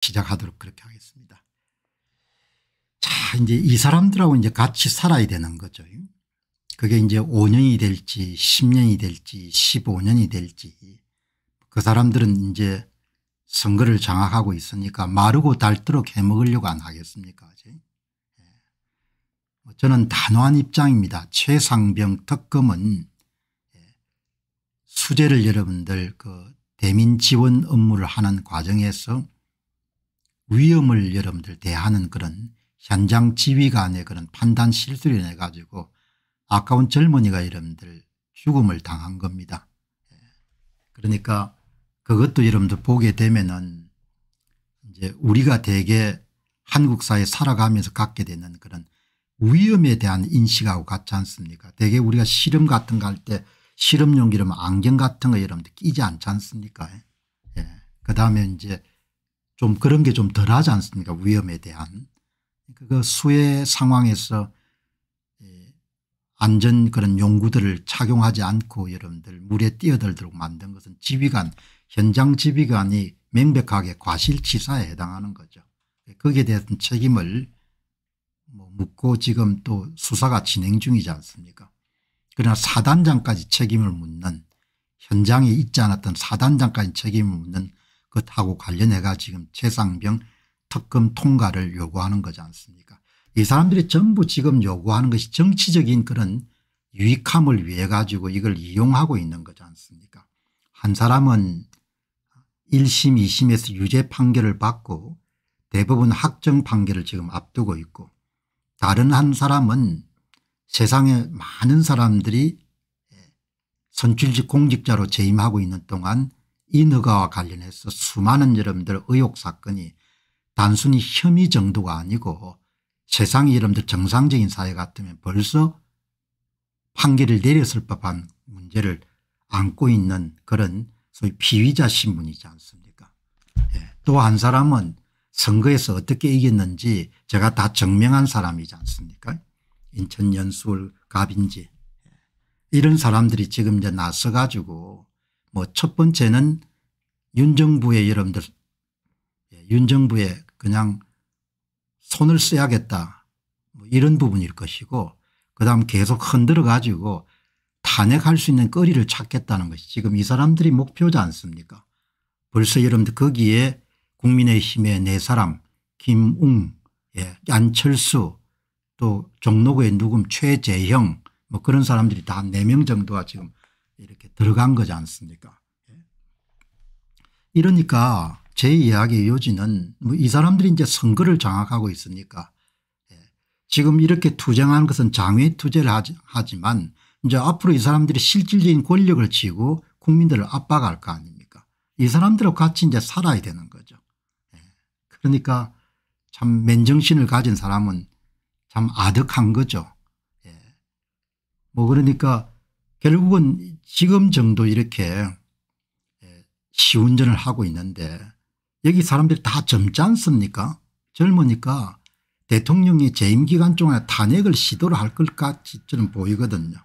시작하도록 그렇게 하겠습니다. 자 이제 이 사람들하고 이제 같이 살아야 되는 거죠. 그게 이제 5년이 될지 10년이 될지 15년이 될지 그 사람들은 이제 선거를 장악하고 있으니까 마르고 닳도록 해먹으려고 안 하겠습니까 예. 저는 단호한 입장입니다. 최상병 특검은 예, 수재를 여러분들 그 대민 지원 업무를 하는 과정에서 위험을 여러분들 대하는 그런 현장 지휘관의 그런 판단 실수로 인해 가지고 아까운 젊은이가 여러분들 죽음을 당한 겁니다. 예. 그러니까 그것도 여러분들 보게 되면은 이제 우리가 대개 한국 사회 살아가면서 갖게 되는 그런 위험에 대한 인식하고 같지 않습니까 대개 우리가 실험 같은 거 할 때실험용기라 안경 같은 거 여러분들 끼지 않지 않습니까 예. 예. 그 다음에 이제 좀 그런 게 좀 덜하지 않습니까 위험에 대한 그거 수해 상황에서 예, 안전 그런 용구들을 착용하지 않고 여러분들 물에 뛰어들도록 만든 것은 지휘관 현장 지휘관이 명백하게 과실치사에 해당하는 거죠. 거기에 대한 책임을 뭐 묻고 지금 또 수사가 진행 중이지 않습니까 그러나 사단장까지 책임을 묻는 현장에 있지 않았던 사단장까지 책임을 묻는 그것하고 관련해가 지금 최상병 특검 통과를 요구하는 거지 않습니까 이 사람들이 전부 지금 요구하는 것이 정치적인 그런 유익함을 위해 가지고 이걸 이용하고 있는 거지 않습니까 한 사람은 1심 2심에서 유죄 판결을 받고 대부분 확정 판결을 지금 앞두고 있고 다른 한 사람은 세상에 많은 사람들이 선출직 공직자로 재임하고 있는 동안 이 너가와 관련해서 수많은 여러분들 의혹 사건이 단순히 혐의 정도가 아니고 세상이 여러분들 정상적인 사회 같으면 벌써 판결을 내렸을 법한 문제를 안고 있는 그런 소위 피의자 신분이지 않습니까 예. 또한 사람은 선거에서 어떻게 이겼는지 제가 다 증명한 사람이지 않습니까 인천 연수울 갑인지 예, 이런 사람들이 지금 이제 나서 가지고 뭐 첫 번째는 윤정부의 여러분들 예, 윤정부에 그냥 손을 써야겠다 뭐 이런 부분일 것이고 그다음 계속 흔들어 가지고 탄핵할 수 있는 거리를 찾겠다는 것이 지금 이 사람들이 목표지 않습니까 벌써 여러분들 거기에 국민의힘의 네 사람 김웅 예, 안철수 또 종로구의 누금 최재형 뭐 그런 사람들이 다4명 정도가 지금 이렇게 들어간 거지 않습니까 이러니까 제 이야기의 요지는 뭐이 사람들이 이제 선거를 장악하고 있으니까 예. 지금 이렇게 투쟁하는 것은 장외 투쟁을 하지만 이제 앞으로 이 사람들이 실질적인 권력을 쥐고 국민들을 압박할 거 아닙니까 이 사람들하고 같이 이제 살아야 되는 거죠. 예. 그러니까 참 맨정신을 가진 사람은 참 아득한 거죠. 예. 뭐 그러니까 결국은 지금 정도 이렇게 시운전을 하고 있는데 여기 사람들이 다 젊지 않습니까 젊으니까 대통령이 재임 기간 중에 탄핵을 시도를 할 것 같이처럼 보이거든요.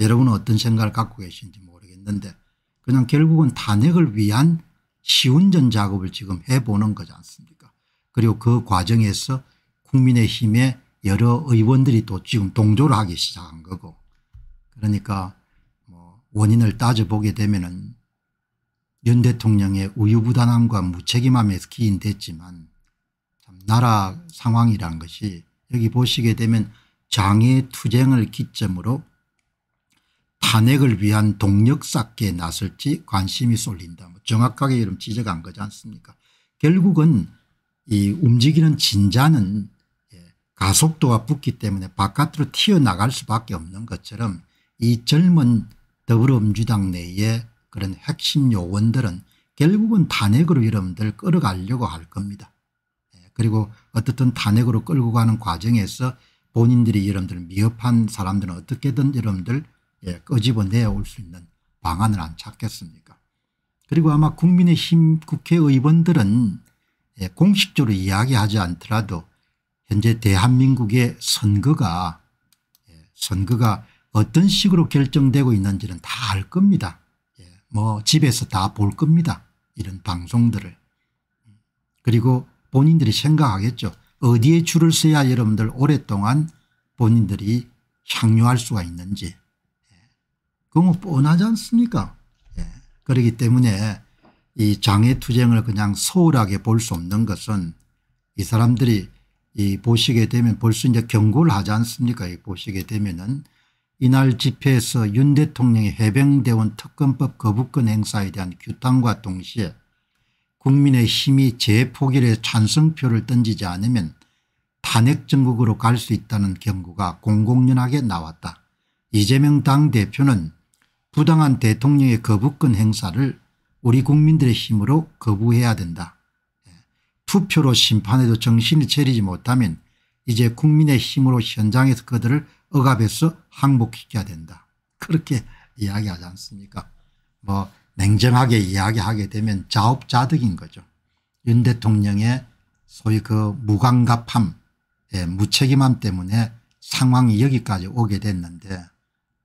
여러분은 어떤 생각을 갖고 계신지 모르겠는데 그냥 결국은 탄핵을 위한 시운전 작업을 지금 해보는 거지 않습니까 그리고 그 과정에서 국민의힘의 여러 의원들이 또 지금 동조를 하기 시작한 거고 그러니까 뭐 원인을 따져보게 되면 은윤 대통령의 우유부단함과 무책임함에서 기인됐지만 참 나라 상황이란 것이 여기 보시게 되면 장애 투쟁을 기점으로 탄핵을 위한 동력 쌓기에 나설지 관심이 쏠린다. 뭐 정확하게 이름 지적한 거지 않습니까 결국은 이 움직이는 진자는 예, 가속도가 붙기 때문에 바깥으로 튀어나갈 수밖에 없는 것처럼 이 젊은 더불어민주당 내에 그런 핵심 요원들은 결국은 탄핵으로 여러분들 끌어가려고 할 겁니다. 예, 그리고 어떻든 탄핵으로 끌고 가는 과정에서 본인들이 여러분들 미흡한 사람들은 어떻게든 여러분들 예, 끄집어내올 수 있는 방안을 안 찾겠습니까 그리고 아마 국민의힘 국회의원들은 예, 공식적으로 이야기하지 않더라도 현재 대한민국의 선거가 예, 선거가 어떤 식으로 결정되고 있는지는 다 알 겁니다. 뭐 집에서 다 볼 겁니다. 이런 방송들을. 그리고 본인들이 생각하겠죠. 어디에 줄을 서야 여러분들 오랫동안 본인들이 향유할 수가 있는지. 예. 그건 뭐 뻔하지 않습니까? 예. 그렇기 때문에 이 장애투쟁을 그냥 소홀하게 볼 수 없는 것은 이 사람들이 이 보시게 되면 벌써 이제 경고를 하지 않습니까? 이 보시게 되면은 이날 집회에서 윤 대통령의 해병대원 특검법 거부권 행사에 대한 규탄과 동시에 국민의 힘이 재포결에 찬성표를 던지지 않으면 탄핵정국으로 갈 수 있다는 경고가 공공연하게 나왔다. 이재명 당대표는 부당한 대통령의 거부권 행사를 우리 국민들의 힘으로 거부해야 된다. 예. 투표로 심판해도 정신을 차리지 못하면 이제 국민의 힘으로 현장에서 그들을 억압해서 항복시켜야 된다. 그렇게 이야기하지 않습니까 뭐 냉정하게 이야기하게 되면 자업자득인 거죠. 윤 대통령의 소위 그 무감갑함 예, 무책임함 때문에 상황이 여기까지 오게 됐는데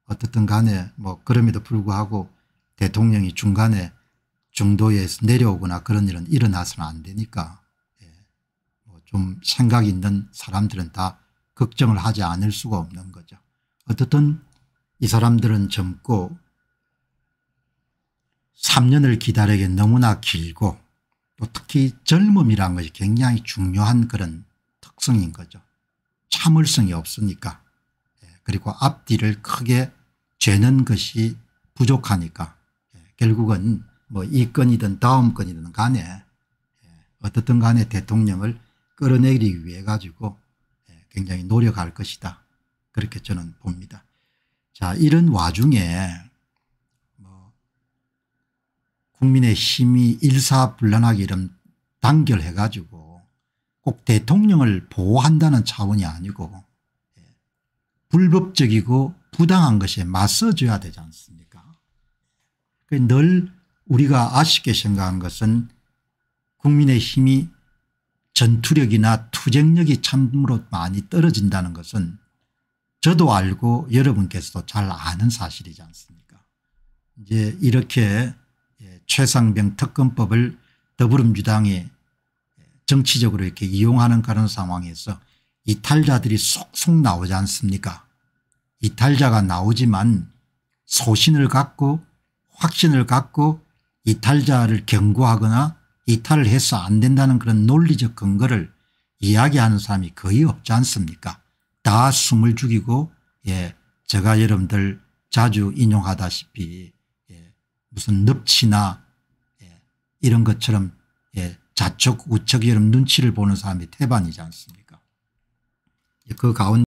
어떻든 간에 뭐 그럼에도 불구하고 대통령이 중간에 중도에서 내려오거나 그런 일은 일어나서는 안 되니까 좀 생각이 있는 사람들은 다 걱정을 하지 않을 수가 없는 거죠. 어떻든 이 사람들은 젊고 3년을 기다리기 너무나 길고 또 특히 젊음이란 것이 굉장히 중요한 그런 특성인 거죠. 참을성이 없으니까 예, 그리고 앞뒤를 크게 죄는 것이 부족하니까 예, 결국은 뭐 이 건이든 다음 건이든 간에 예, 어떻든 간에 대통령을 끌어내기 리 위해 가지고 예, 굉장히 노력할 것이다. 그렇게 저는 봅니다. 자, 이런 와중에 뭐 국민의 힘이 일사불란하게 이런 단결해 가지고 꼭 대통령을 보호한다는 차원이 아니고 예, 불법적이고 부당한 것에 맞서줘야 되지 않습니까 늘 우리가 아쉽게 생각한 것은 국민의 힘이 전투력이나 투쟁력이 참으로 많이 떨어진다는 것은 저도 알고 여러분께서도 잘 아는 사실이지 않습니까 이제 이렇게 예, 최상병 특검법을 더불어민주당이 정치적으로 이렇게 이용하는 그런 상황에서 이탈자들이 쏙쏙 나오지 않습니까 이탈자가 나오지만 소신을 갖고 확신을 갖고 이탈자를 경고하거나 이탈을 해서 안 된다는 그런 논리적 근거를 이야기하는 사람이 거의 없지 않습니까 다 숨을 죽이고 예 제가 여러분들 자주 인용하다시피 예 무슨 늪치나 예 이런 것처럼 예 좌측 우측 여러분 눈치를 보는 사람이 태반이지 않습니까 그 가운데